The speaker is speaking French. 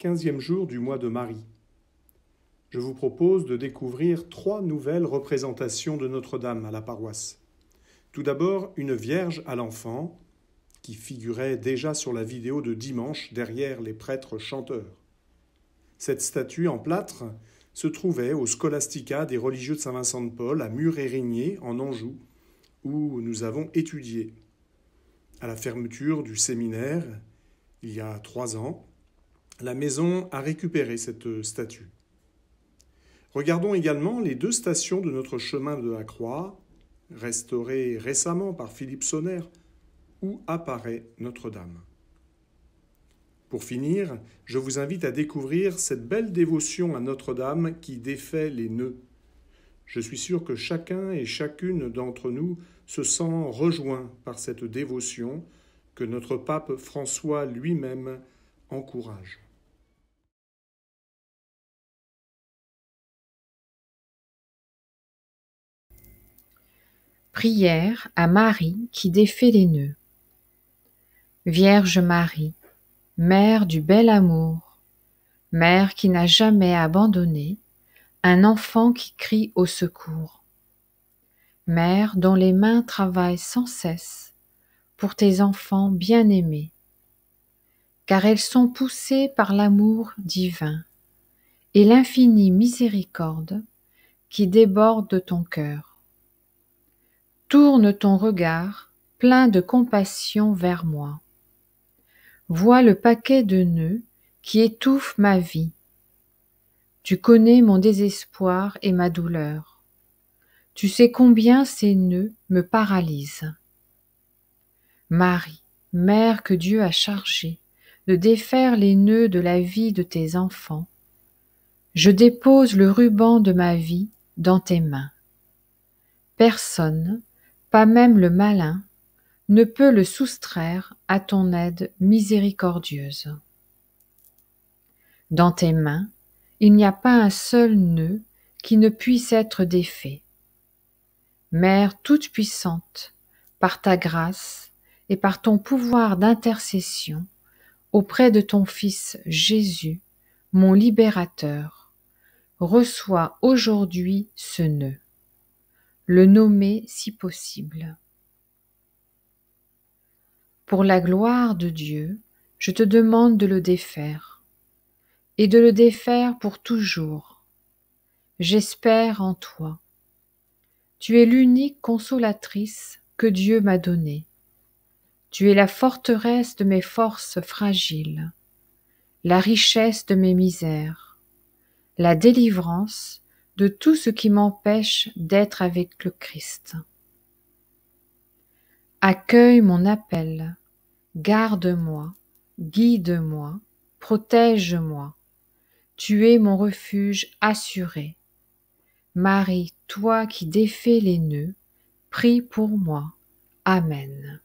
quinzième jour du mois de Marie. Je vous propose de découvrir trois nouvelles représentations de Notre-Dame à la paroisse. Tout d'abord, une Vierge à l'enfant, qui figurait déjà sur la vidéo de dimanche derrière les prêtres chanteurs. Cette statue en plâtre se trouvait au Scholastica des religieux de Saint-Vincent de Paul à Mur-Érigné en Anjou, où nous avons étudié. À la fermeture du séminaire, il y a trois ans, la maison a récupéré cette statue. Regardons également les deux stations de notre chemin de la Croix, restaurées récemment par Philippe Sonner, où apparaît Notre-Dame. Pour finir, je vous invite à découvrir cette belle dévotion à Notre-Dame qui défait les nœuds. Je suis sûr que chacun et chacune d'entre nous se sent rejoint par cette dévotion que notre pape François lui-même encourage. Prière à Marie qui défait les nœuds. Vierge Marie, Mère du bel amour, Mère qui n'a jamais abandonné un enfant qui crie au secours, Mère dont les mains travaillent sans cesse pour tes enfants bien-aimés, car elles sont poussées par l'amour divin et l'infini miséricorde qui déborde de ton cœur. Tourne ton regard plein de compassion vers moi. Vois le paquet de nœuds qui étouffe ma vie. Tu connais mon désespoir et ma douleur. Tu sais combien ces nœuds me paralysent. Marie, mère que Dieu a chargée de défaire les nœuds de la vie de tes enfants, je dépose le ruban de ma vie dans tes mains. Personne pas même le malin, ne peut le soustraire à ton aide miséricordieuse. Dans tes mains, il n'y a pas un seul nœud qui ne puisse être défait. Mère toute puissante, par ta grâce et par ton pouvoir d'intercession auprès de ton Fils Jésus, mon libérateur, reçois aujourd'hui ce nœud le nommer si possible. Pour la gloire de Dieu, je te demande de le défaire, et de le défaire pour toujours. J'espère en toi. Tu es l'unique consolatrice que Dieu m'a donnée. Tu es la forteresse de mes forces fragiles, la richesse de mes misères, la délivrance de tout ce qui m'empêche d'être avec le Christ. Accueille mon appel, garde-moi, guide-moi, protège-moi. Tu es mon refuge assuré. Marie, toi qui défais les nœuds, prie pour moi. Amen.